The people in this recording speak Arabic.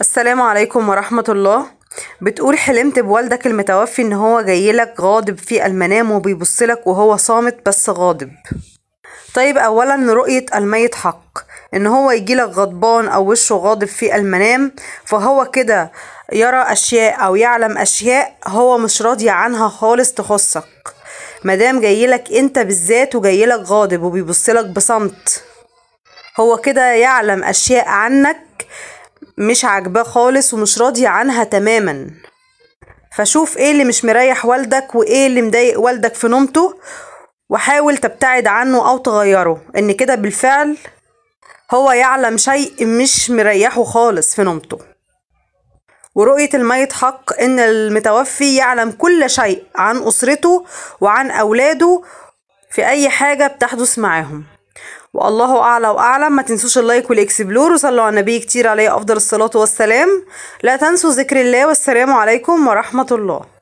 السلام عليكم ورحمة الله بتقول حلمت بوالدك المتوفي ان هو جايلك غاضب في المنام وبيبصلك وهو صامت بس غاضب طيب اولا رؤية الميت حق ان هو يجيلك غضبان او وشه غاضب في المنام فهو كده يرى اشياء او يعلم اشياء هو مش راضي عنها خالص تخصك مدام جايلك انت بالذات وجايلك غاضب وبيبصلك بصمت هو كده يعلم اشياء عنك مش عاجباه خالص ومش راضي عنها تماما فشوف ايه اللي مش مريح والدك وايه اللي مضايق والدك في نومته وحاول تبتعد عنه او تغيره ان كده بالفعل هو يعلم شيء مش مريحه خالص في نومته ورؤية الميت حق ان المتوفي يعلم كل شيء عن اسرته وعن اولاده في اي حاجة بتحدث معاهم والله اعلى واعلم ما تنسوش اللايك والاكسبلور وصلوا على النبي كتير عليه افضل الصلاه والسلام لا تنسوا ذكر الله والسلام عليكم ورحمه الله